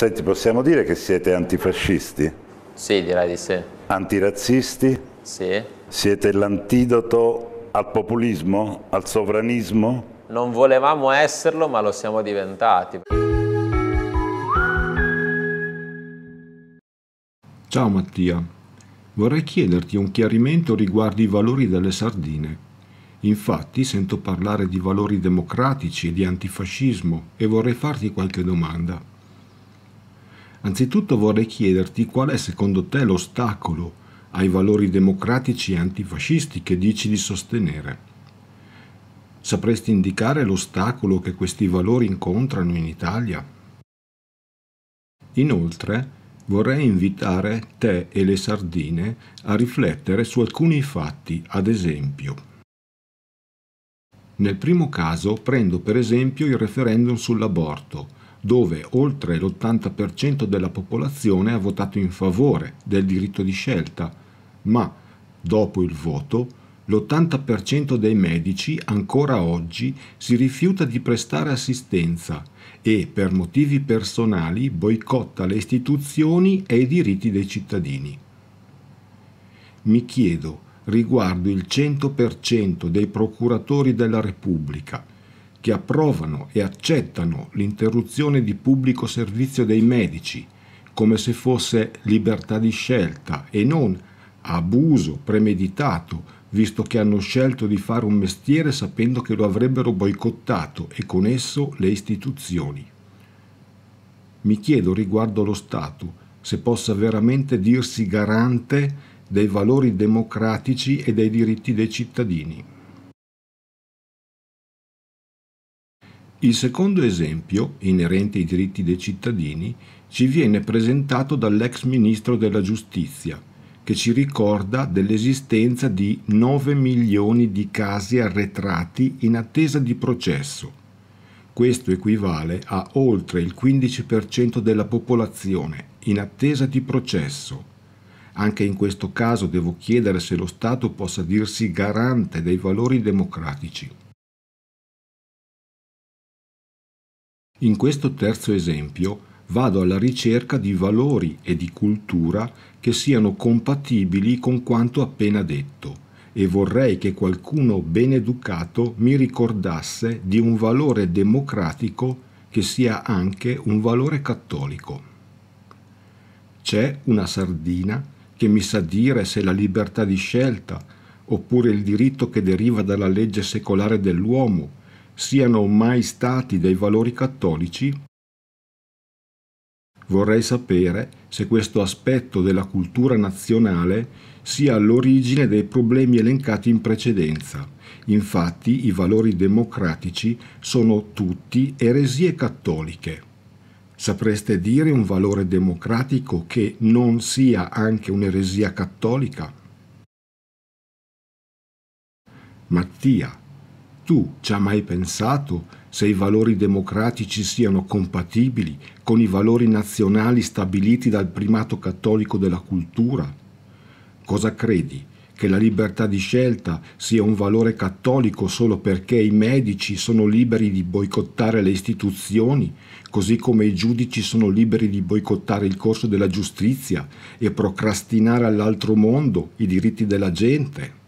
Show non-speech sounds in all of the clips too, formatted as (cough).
Senti, possiamo dire che siete antifascisti? Sì, direi di sì. Antirazzisti? Sì. Siete l'antidoto al populismo, al sovranismo? Non volevamo esserlo, ma lo siamo diventati. Ciao Mattia, vorrei chiederti un chiarimento riguardo i valori delle sardine. Infatti sento parlare di valori democratici e di antifascismo e vorrei farti qualche domanda. Anzitutto vorrei chiederti qual è secondo te l'ostacolo ai valori democratici e antifascisti che dici di sostenere. Sapresti indicare l'ostacolo che questi valori incontrano in Italia? Inoltre, vorrei invitare te e le sardine a riflettere su alcuni fatti, ad esempio. Nel primo caso prendo per esempio il referendum sull'aborto, dove oltre l'80% della popolazione ha votato in favore del diritto di scelta, ma dopo il voto l'80% dei medici ancora oggi si rifiuta di prestare assistenza e per motivi personali boicotta le istituzioni e i diritti dei cittadini. Mi chiedo riguardo il 100% dei procuratori della Repubblica, che approvano e accettano l'interruzione di pubblico servizio dei medici come se fosse libertà di scelta e non abuso premeditato, visto che hanno scelto di fare un mestiere sapendo che lo avrebbero boicottato e con esso le istituzioni. Mi chiedo riguardo lo Stato se possa veramente dirsi garante dei valori democratici e dei diritti dei cittadini. Il secondo esempio, inerente ai diritti dei cittadini, ci viene presentato dall'ex ministro della giustizia, che ci ricorda dell'esistenza di 9 milioni di casi arretrati in attesa di processo. Questo equivale a oltre il 15% della popolazione in attesa di processo. Anche in questo caso devo chiedere se lo Stato possa dirsi garante dei valori democratici. In questo terzo esempio vado alla ricerca di valori e di cultura che siano compatibili con quanto appena detto e vorrei che qualcuno ben educato mi ricordasse di un valore democratico che sia anche un valore cattolico. C'è una sardina che mi sa dire se la libertà di scelta, oppure il diritto che deriva dalla legge secolare dell'uomo, siano mai stati dei valori cattolici? Vorrei sapere se questo aspetto della cultura nazionale sia all'origine dei problemi elencati in precedenza. Infatti i valori democratici sono tutti eresie cattoliche. Sapreste dire un valore democratico che non sia anche un'eresia cattolica? Mattia tu ci hai mai pensato se i valori democratici siano compatibili con i valori nazionali stabiliti dal primato cattolico della cultura? Cosa credi? Che la libertà di scelta sia un valore cattolico solo perché i medici sono liberi di boicottare le istituzioni, così come i giudici sono liberi di boicottare il corso della giustizia e procrastinare all'altro mondo i diritti della gente?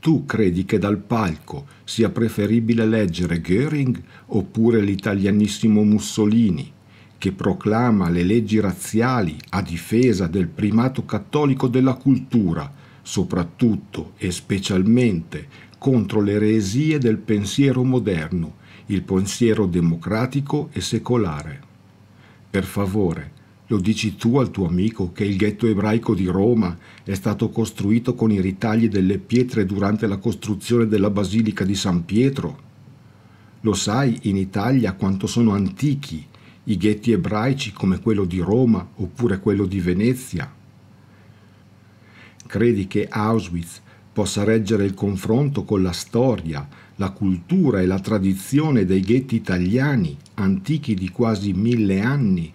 Tu credi che dal palco sia preferibile leggere Göring oppure l'italianissimo Mussolini, che proclama le leggi razziali a difesa del primato cattolico della cultura, soprattutto e specialmente contro le eresie del pensiero moderno, il pensiero democratico e secolare. Per favore, lo dici tu al tuo amico che il ghetto ebraico di Roma è stato costruito con i ritagli delle pietre durante la costruzione della Basilica di San Pietro? Lo sai in Italia quanto sono antichi i ghetti ebraici come quello di Roma oppure quello di Venezia? Credi che Auschwitz possa reggere il confronto con la storia, la cultura e la tradizione dei ghetti italiani, antichi di quasi mille anni,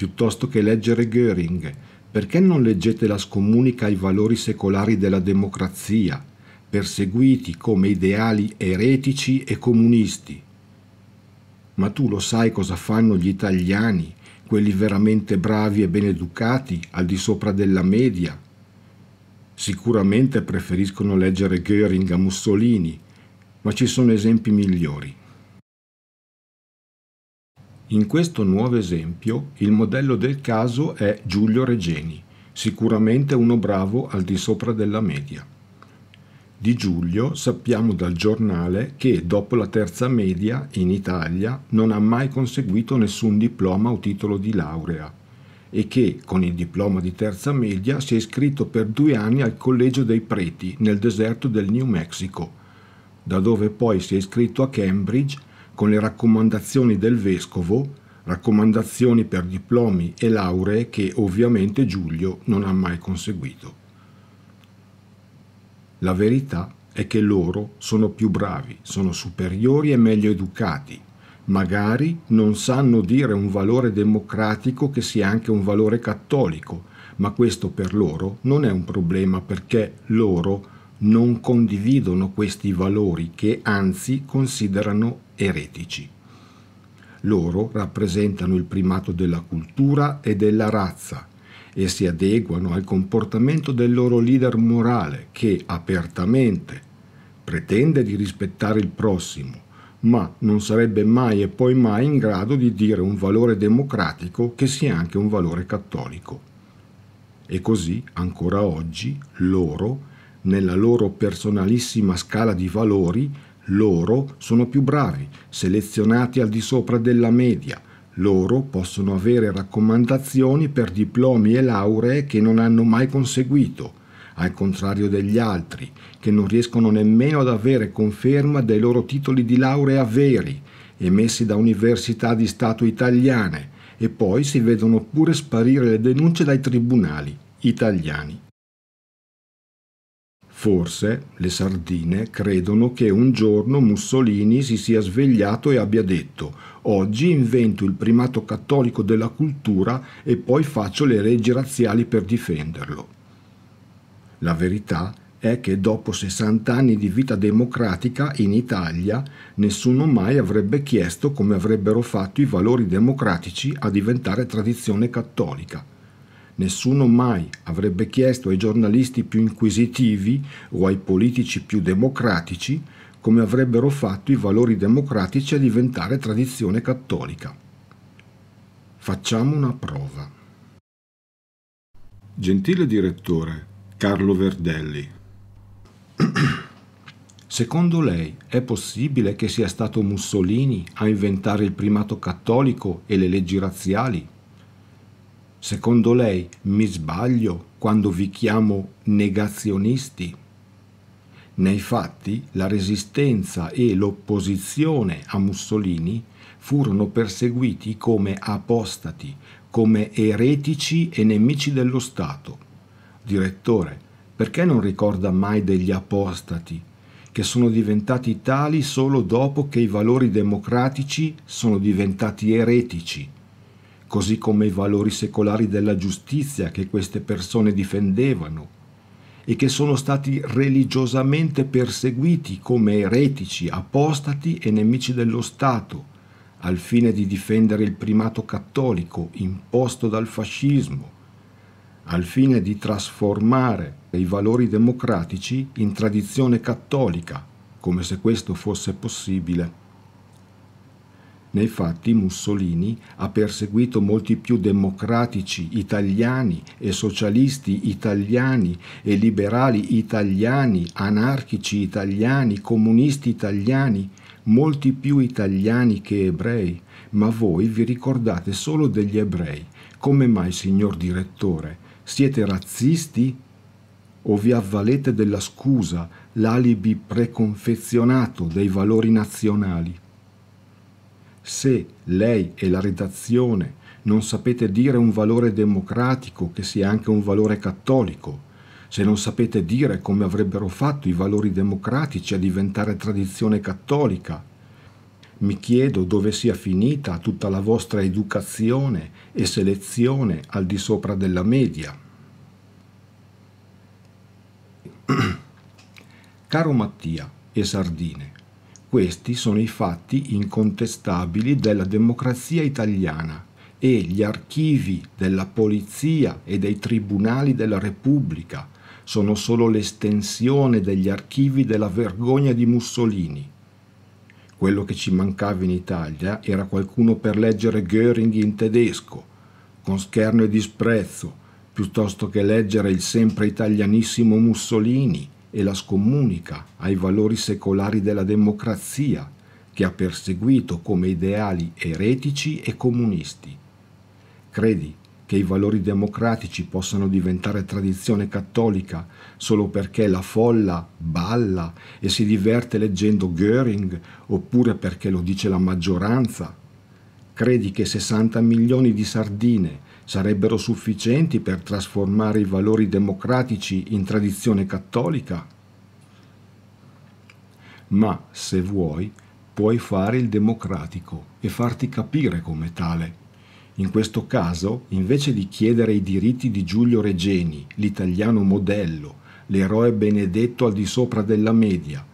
piuttosto che leggere Göring? Perché non leggete la scomunica ai valori secolari della democrazia, perseguiti come ideali eretici e comunisti? Ma tu lo sai cosa fanno gli italiani, quelli veramente bravi e ben educati, al di sopra della media? Sicuramente preferiscono leggere Göring a Mussolini, ma ci sono esempi migliori. In questo nuovo esempio il modello del caso è Giulio Regeni, sicuramente uno bravo al di sopra della media. Di Giulio sappiamo dal giornale che dopo la terza media in Italia non ha mai conseguito nessun diploma o titolo di laurea e che con il diploma di terza media si è iscritto per due anni al Collegio dei Preti nel deserto del New Mexico, da dove poi si è iscritto a Cambridge con le raccomandazioni del vescovo, raccomandazioni per diplomi e lauree che ovviamente Giulio non ha mai conseguito. La verità è che loro sono più bravi, sono superiori e meglio educati, magari non sanno dire un valore democratico che sia anche un valore cattolico, ma questo per loro non è un problema perché loro non condividono questi valori che anzi considerano eretici. Loro rappresentano il primato della cultura e della razza e si adeguano al comportamento del loro leader morale che apertamente pretende di rispettare il prossimo, ma non sarebbe mai e poi mai in grado di dire un valore democratico che sia anche un valore cattolico. E così, ancora oggi, loro, nella loro personalissima scala di valori, loro sono più bravi, selezionati al di sopra della media. Loro possono avere raccomandazioni per diplomi e lauree che non hanno mai conseguito, al contrario degli altri, che non riescono nemmeno ad avere conferma dei loro titoli di laurea veri, emessi da università di Stato italiane, e poi si vedono pure sparire le denunce dai tribunali italiani. Forse le sardine credono che un giorno Mussolini si sia svegliato e abbia detto oggi invento il primato cattolico della cultura e poi faccio le leggi razziali per difenderlo. La verità è che dopo 60 anni di vita democratica in Italia nessuno mai avrebbe chiesto come avrebbero fatto i valori democratici a diventare tradizione cattolica. Nessuno mai avrebbe chiesto ai giornalisti più inquisitivi o ai politici più democratici come avrebbero fatto i valori democratici a diventare tradizione cattolica. Facciamo una prova. Gentile direttore, Carlo Verdelli. (clears throat) Secondo lei è possibile che sia stato Mussolini a inventare il primato cattolico e le leggi razziali? Secondo lei mi sbaglio quando vi chiamo negazionisti? Nei fatti la resistenza e l'opposizione a Mussolini furono perseguiti come apostati, come eretici e nemici dello Stato. Direttore, perché non ricorda mai degli apostati, che sono diventati tali solo dopo che i valori democratici sono diventati eretici? così come i valori secolari della giustizia che queste persone difendevano e che sono stati religiosamente perseguiti come eretici, apostati e nemici dello Stato, al fine di difendere il primato cattolico imposto dal fascismo, al fine di trasformare i valori democratici in tradizione cattolica, come se questo fosse possibile. Nei fatti Mussolini ha perseguito molti più democratici italiani e socialisti italiani e liberali italiani, anarchici italiani, comunisti italiani, molti più italiani che ebrei, ma voi vi ricordate solo degli ebrei. Come mai, signor direttore? Siete razzisti? O vi avvalete della scusa, l'alibi preconfezionato dei valori nazionali? Se lei e la redazione non sapete dire un valore democratico che sia anche un valore cattolico, se non sapete dire come avrebbero fatto i valori democratici a diventare tradizione cattolica, mi chiedo dove sia finita tutta la vostra educazione e selezione al di sopra della media. (clears throat) Caro Mattia e Sardine, questi sono i fatti incontestabili della democrazia italiana e gli archivi della polizia e dei tribunali della Repubblica sono solo l'estensione degli archivi della vergogna di Mussolini. Quello che ci mancava in Italia era qualcuno per leggere Göring in tedesco, con scherno e disprezzo, piuttosto che leggere il sempre italianissimo Mussolini, e la scomunica ai valori secolari della democrazia che ha perseguito come ideali eretici e comunisti. Credi che i valori democratici possano diventare tradizione cattolica solo perché la folla balla e si diverte leggendo Göring oppure perché lo dice la maggioranza? Credi che 60 milioni di sardine sarebbero sufficienti per trasformare i valori democratici in tradizione cattolica? Ma se vuoi, puoi fare il democratico e farti capire come tale. In questo caso, invece di chiedere i diritti di Giulio Regeni, l'italiano modello, l'eroe benedetto al di sopra della media,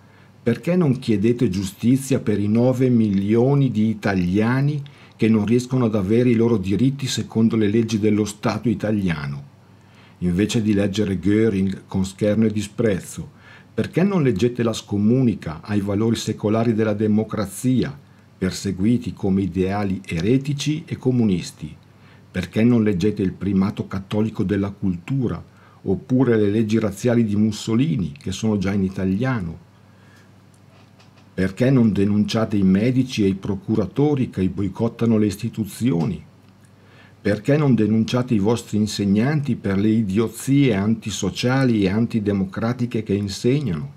perché non chiedete giustizia per i 9 milioni di italiani che che non riescono ad avere i loro diritti secondo le leggi dello Stato italiano. Invece di leggere Göring con scherno e disprezzo, perché non leggete la scomunica ai valori secolari della democrazia, perseguiti come ideali eretici e comunisti? Perché non leggete il primato cattolico della cultura, oppure le leggi razziali di Mussolini, che sono già in italiano, perché non denunciate i medici e i procuratori che boicottano le istituzioni? Perché non denunciate i vostri insegnanti per le idiozie antisociali e antidemocratiche che insegnano?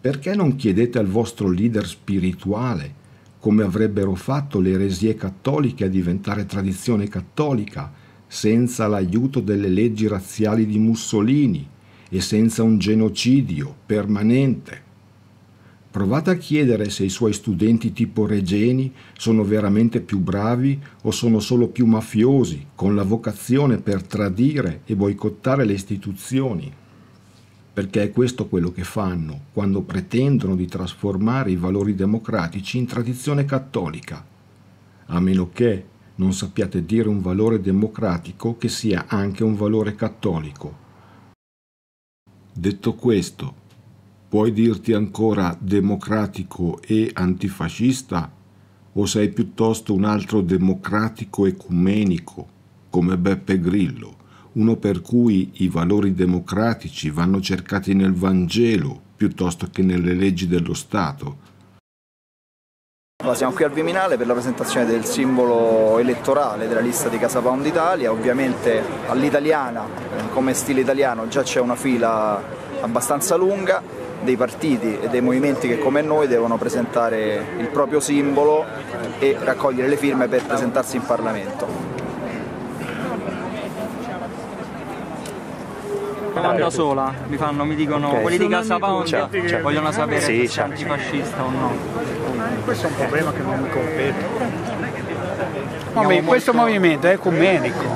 Perché non chiedete al vostro leader spirituale come avrebbero fatto le eresie cattoliche a diventare tradizione cattolica senza l'aiuto delle leggi razziali di Mussolini e senza un genocidio permanente? Provate a chiedere se i suoi studenti tipo Regeni sono veramente più bravi o sono solo più mafiosi, con la vocazione per tradire e boicottare le istituzioni. Perché è questo quello che fanno quando pretendono di trasformare i valori democratici in tradizione cattolica. A meno che non sappiate dire un valore democratico che sia anche un valore cattolico. Detto questo, puoi dirti ancora democratico e antifascista o sei piuttosto un altro democratico ecumenico come Beppe Grillo, uno per cui i valori democratici vanno cercati nel Vangelo piuttosto che nelle leggi dello Stato, allora, siamo qui al Viminale per la presentazione del simbolo elettorale della lista di Casa Pound Italia, ovviamente all'italiana, come stile italiano, già c'è una fila abbastanza lunga, dei partiti e dei movimenti che come noi devono presentare il proprio simbolo e raccogliere le firme per presentarsi in Parlamento. domanda sola, mi, fanno, mi dicono okay. quelli di Casa Casapound cioè, vogliono sapere sì, se è certo. antifascista o no. Eh, questo è un problema che non mi compete. Vabbè, questo molto... movimento è ecumenico,